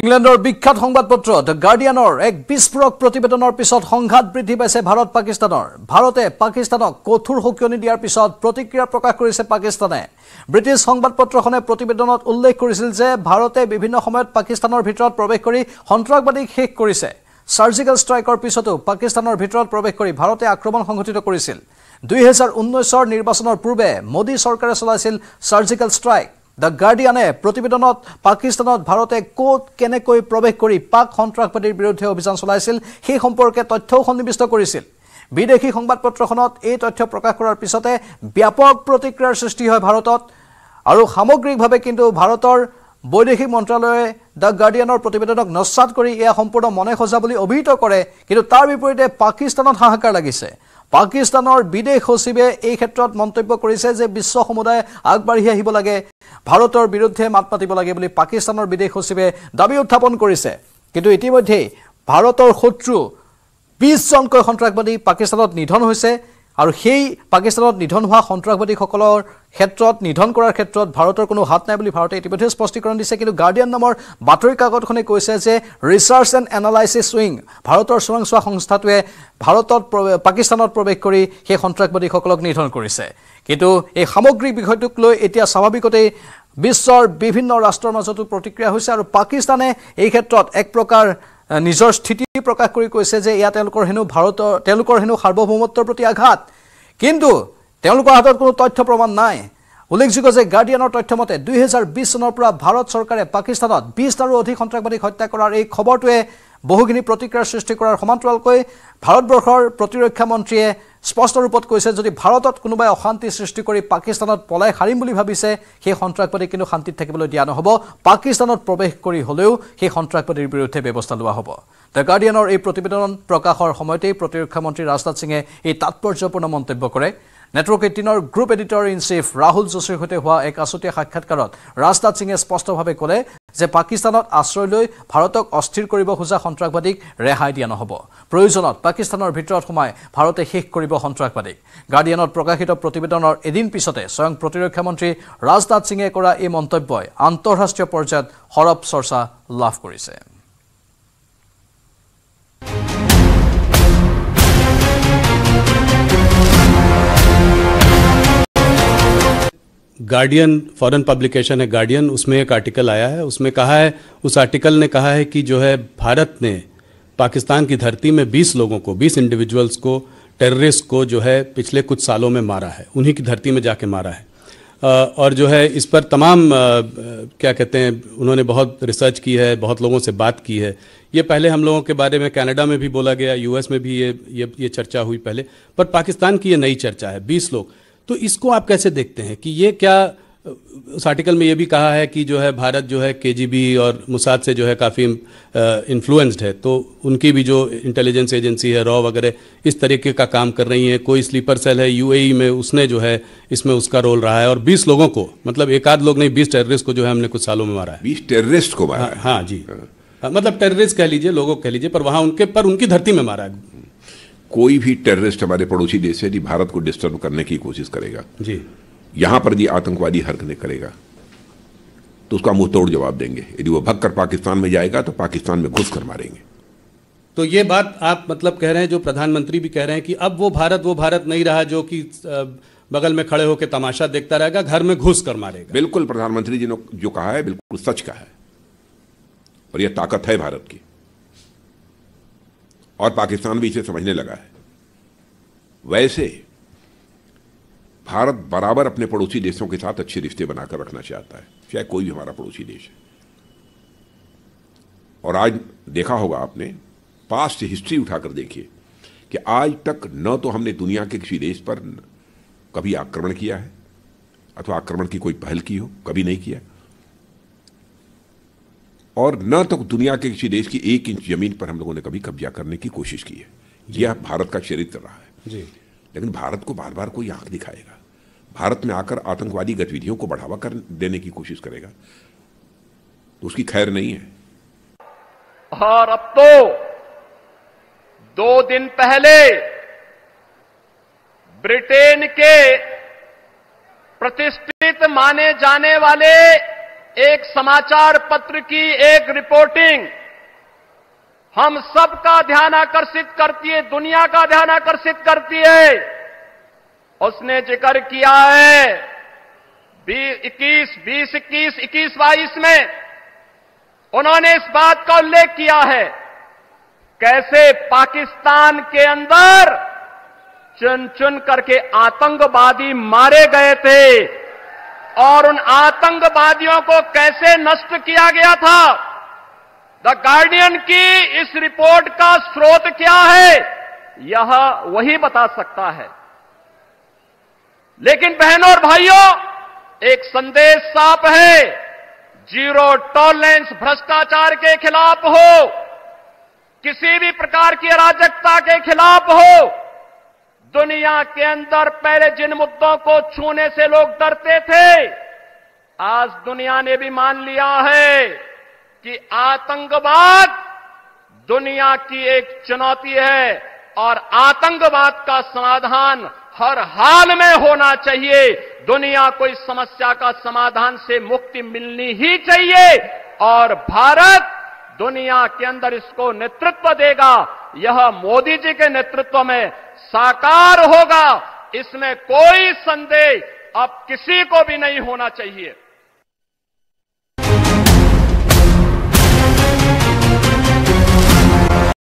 ইংলেণ্ডৰ বিখ্যাত সংবাদপত্ৰ দ্য গাৰ্ডিয়ানৰ এক বিস্ফোৰক প্ৰতিবেদনৰ পিছত সংঘাত বৃদ্ধি পাইছে ভাৰত পাকিস্তানৰ ভাৰতে পাকিস্তানক কঠোৰ সকিয়নি দিয়াৰ পিছত প্ৰতিক্ৰিয়া প্ৰকাশ কৰিছে পাকিস্তানে ব্ৰিটিছ সংবাদপত্ৰখনে প্ৰতিবেদনত উল্লেখ কৰিছিল যে ভাৰতে বিভিন্ন সময়ত পাকিস্তানৰ ভিতৰত প্ৰৱেশ কৰি সন্ত্ৰাসবাদীক শেষ কৰিছে ছাৰ্জিকেল ষ্ট্ৰাইকৰ পিছতো পাকিস্তানৰ ভিতৰত প্ৰৱেশ কৰি ভাৰতে আক্ৰমণ সংঘটিত কৰিছিল দুই হেজাৰ ঊনৈছৰ নিৰ্বাচনৰ পূৰ্বে মোদী চৰকাৰে চলাইছিল ছাৰ্জিকেল ষ্ট্ৰাইক দ্য গাৰ্ডিয়ানে প্ৰতিবেদনত পাকিস্তানত ভাৰতে ক'ত কেনেকৈ প্ৰৱেশ কৰি পাক সন্ত্ৰাসবাদীৰ বিৰুদ্ধে অভিযান চলাইছিল সেই সম্পৰ্কে তথ্যও সন্নিৱিষ্ট কৰিছিল বিদেশী সংবাদ পত্ৰখনত এই তথ্য প্ৰকাশ কৰাৰ পিছতে ব্যাপক প্ৰতিক্ৰিয়াৰ সৃষ্টি হয় ভাৰতত আৰু সামগ্ৰিকভাৱে কিন্তু ভাৰতৰ বৈদেশিক মন্ত্ৰালয়ে দ্য গাৰ্ডিয়ানৰ প্ৰতিবেদনক নস্বাত কৰি এয়া সম্পূৰ্ণ মনে সজা বুলি অভিহিত কৰে কিন্তু তাৰ বিপৰীতে পাকিস্তানত হাহাকাৰ লাগিছে পাকিস্তানৰ বিদেশ সচিবে এই ক্ষেত্ৰত মন্তব্য কৰিছে যে বিশ্ব সমুদায় আগবাঢ়ি আহিব লাগে ভাৰতৰ বিৰুদ্ধে মাত মাতিব লাগে বুলি পাকিস্তানৰ বিদেশ সচিবে দাবী উত্থাপন কৰিছে কিন্তু ইতিমধ্যেই ভাৰতৰ শত্ৰু বিশজনকৈ সন্ত্ৰাসবাদী পাকিস্তানত নিধন হৈছে আৰু সেই পাকিস্তানত নিধন হোৱা সন্ত্ৰাসবাদীসকলৰ ক্ষেত্ৰত নিধন কৰাৰ ক্ষেত্ৰত ভাৰতৰ কোনো হাত নাই বুলি ভাৰতে ইতিমধ্যে স্পষ্টীকৰণ দিছে কিন্তু গাৰ্ডিয়ান নামৰ বাতৰি কাকতখনে কৈছে যে ৰিচাৰ্চ এণ্ড এনালাইচিছ উইং ভাৰতৰ চোৰাংচোৱা সংস্থাটোৱে ভাৰতত পাকিস্তানত প্ৰৱেশ কৰি সেই সন্ত্ৰাসবাদীসকলক নিধন কৰিছে কিন্তু এই সামগ্ৰিক বিষয়টোক লৈ এতিয়া স্বাভাৱিকতেই বিশ্বৰ বিভিন্ন ৰাষ্ট্ৰৰ মাজতো প্ৰতিক্ৰিয়া হৈছে আৰু পাকিস্তানে এই ক্ষেত্ৰত এক প্ৰকাৰ নিজৰ স্থিতি প্ৰকাশ কৰি কৈছে যে ইয়াত তেওঁলোকৰ হেনো ভাৰতৰ তেওঁলোকৰ হেনো সাৰ্বভৌমত্বৰ প্ৰতি আঘাত কিন্তু তেওঁলোকৰ হাতত কোনো তথ্য প্ৰমাণ নাই উল্লেখযোগ্য যে গাৰ্ডিয়ানৰ তথ্যমতে দুহেজাৰ বিছ চনৰ পৰা ভাৰত চৰকাৰে পাকিস্তানত বিছ আৰু অধিক সন্ত্ৰাসবাদীক হত্যা কৰাৰ এই খবৰটোৱে বহুখিনি প্ৰতিক্ৰিয়াৰ সৃষ্টি কৰাৰ সমান্তৰালকৈ ভাৰতবৰ্ষৰ প্ৰতিৰক্ষা মন্ত্ৰীয়ে স্পষ্ট ৰূপত কৈছে যদি ভাৰতত কোনোবাই অশান্তি সৃষ্টি কৰি পাকিস্তানত পলাই সাৰিম বুলি ভাবিছে সেই সন্ত্ৰাসবাদী কিন্তু শান্তিত থাকিবলৈ দিয়া নহ'ব পাকিস্তানত প্ৰৱেশ কৰি হ'লেও সেই সন্ত্ৰাসবাদীৰ বিৰুদ্ধে ব্যৱস্থা লোৱা হ'ব দ্য গাৰ্ডিয়ানৰ এই প্ৰতিবেদন প্ৰকাশৰ সময়তেই প্ৰতিৰক্ষা মন্ত্ৰী ৰাজনাথ সিঙে এই তাৎপৰ্যপূৰ্ণ মন্তব্য কৰে নেটৱৰ্ক এইটিনৰ group editor in chief Rahul যোশীৰ সৈতে হোৱা এক আছুতীয়া সাক্ষাৎকাৰত ৰাজনাথ সিঙে স্পষ্টভাৱে ক'লে যে পাকিস্তানত আশ্ৰয় লৈ ভাৰতক অস্থিৰ কৰিব খোজা সন্ত্ৰাসবাদীক ৰেহাই দিয়া নহ'ব প্ৰয়োজনত পাকিস্তানৰ ভিতৰত সোমাই ভাৰতে শেষ কৰিব সন্ত্ৰাসবাদীক গাৰ্ডিয়ানত প্ৰকাশিত প্ৰতিবেদনৰ এদিন পিছতে স্বয়ং প্ৰতিৰক্ষা মন্ত্ৰী ৰাজনাথ সিঙে কৰা এই মন্তব্যই আন্তঃৰাষ্ট্ৰীয় পৰ্যায়ত সৰব চৰ্চা লাভ কৰিছে गार्डियन फॉरेन पब्लिकेशन है गार्डियन उसमें एक आर्टिकल आया है उसमें कहा है उस आर्टिकल ने कहा है कि जो है भारत ने पाकिस्तान की धरती में 20 लोगों को 20 इंडिविजुअल्स को टेररिस्ट को जो है पिछले कुछ सालों में मारा है उन्हीं की धरती में जाके मारा है और जो है इस पर तमाम क्या कहते हैं उन्होंने बहुत रिसर्च की है बहुत लोगों से बात की है ये पहले हम लोगों के बारे में कनाडा में भी बोला गया यूएस में भी ये ये ये चर्चा हुई पहले पर पाकिस्तान की ये नई चर्चा है बीस लोग तो इसको आप कैसे देखते हैं कि ये क्या उस आर्टिकल में ये भी कहा है कि जो है भारत जो है के और मुसाद से जो है काफ़ी इन्फ्लुएंस्ड है तो उनकी भी जो इंटेलिजेंस एजेंसी है रॉ वगैरह इस तरीके का काम कर रही है कोई स्लीपर सेल है यू में उसने जो है इसमें उसका रोल रहा है और 20 लोगों को मतलब एक आध लोग नहीं 20 टेररिस्ट को जो है हमने कुछ सालों में मारा है बीस टेररिस्ट को मारा हाँ, हाँ जी हाँ, हाँ मतलब टेररिस्ट कह लीजिए लोगों कह लीजिए पर वहाँ उनके पर उनकी धरती में मारा है कोई भी टेररिस्ट हमारे पड़ोसी देश से यदि भारत को डिस्टर्ब करने की कोशिश करेगा जी यहां पर यदि आतंकवादी हरकतें करेगा तो उसका मुंह तोड़ जवाब देंगे यदि वो भगकर पाकिस्तान में जाएगा तो पाकिस्तान में घुस कर मारेंगे तो ये बात आप मतलब कह रहे हैं जो प्रधानमंत्री भी कह रहे हैं कि अब वो भारत वो भारत नहीं रहा जो कि बगल में खड़े होकर तमाशा देखता रहेगा घर में घुस कर मारेगा बिल्कुल प्रधानमंत्री जी ने जो कहा है बिल्कुल सच कहा है और यह ताकत है भारत की और पाकिस्तान भी इसे समझने लगा है वैसे भारत बराबर अपने पड़ोसी देशों के साथ अच्छे रिश्ते बनाकर रखना चाहता है चाहे कोई भी हमारा पड़ोसी देश है और आज देखा होगा आपने पास हिस्ट्री उठाकर देखिए कि आज तक न तो हमने दुनिया के किसी देश पर कभी आक्रमण किया है अथवा आक्रमण की कोई पहल की हो कभी नहीं किया और न तो दुनिया के किसी देश की एक इंच जमीन पर हम लोगों ने कभी कब्जा करने की कोशिश की है यह भारत का चरित्र रहा है जी लेकिन भारत को बार बार कोई आंख दिखाएगा भारत में आकर आतंकवादी गतिविधियों को बढ़ावा कर देने की कोशिश करेगा तो उसकी खैर नहीं है और अब तो दो दिन पहले ब्रिटेन के प्रतिष्ठित माने जाने वाले एक समाचार पत्र की एक रिपोर्टिंग हम सबका ध्यान आकर्षित करती है दुनिया का ध्यान आकर्षित करती है उसने जिक्र किया है इक्कीस बीस इक्कीस इक्कीस बाईस में उन्होंने इस बात का उल्लेख किया है कैसे पाकिस्तान के अंदर चुन चुन करके आतंकवादी मारे गए थे और उन आतंकवादियों को कैसे नष्ट किया गया था द गार्डियन की इस रिपोर्ट का स्रोत क्या है यह वही बता सकता है लेकिन बहनों और भाइयों एक संदेश साफ है जीरो टॉलरेंस भ्रष्टाचार के खिलाफ हो किसी भी प्रकार की अराजकता के खिलाफ हो दुनिया के अंदर पहले जिन मुद्दों को छूने से लोग डरते थे आज दुनिया ने भी मान लिया है कि आतंकवाद दुनिया की एक चुनौती है और आतंकवाद का समाधान हर हाल में होना चाहिए दुनिया को इस समस्या का समाधान से मुक्ति मिलनी ही चाहिए और भारत दुनिया के अंदर इसको नेतृत्व देगा यह मोदी जी के नेतृत्व में साकार होगा इसमें कोई संदेह अब किसी को भी नहीं होना चाहिए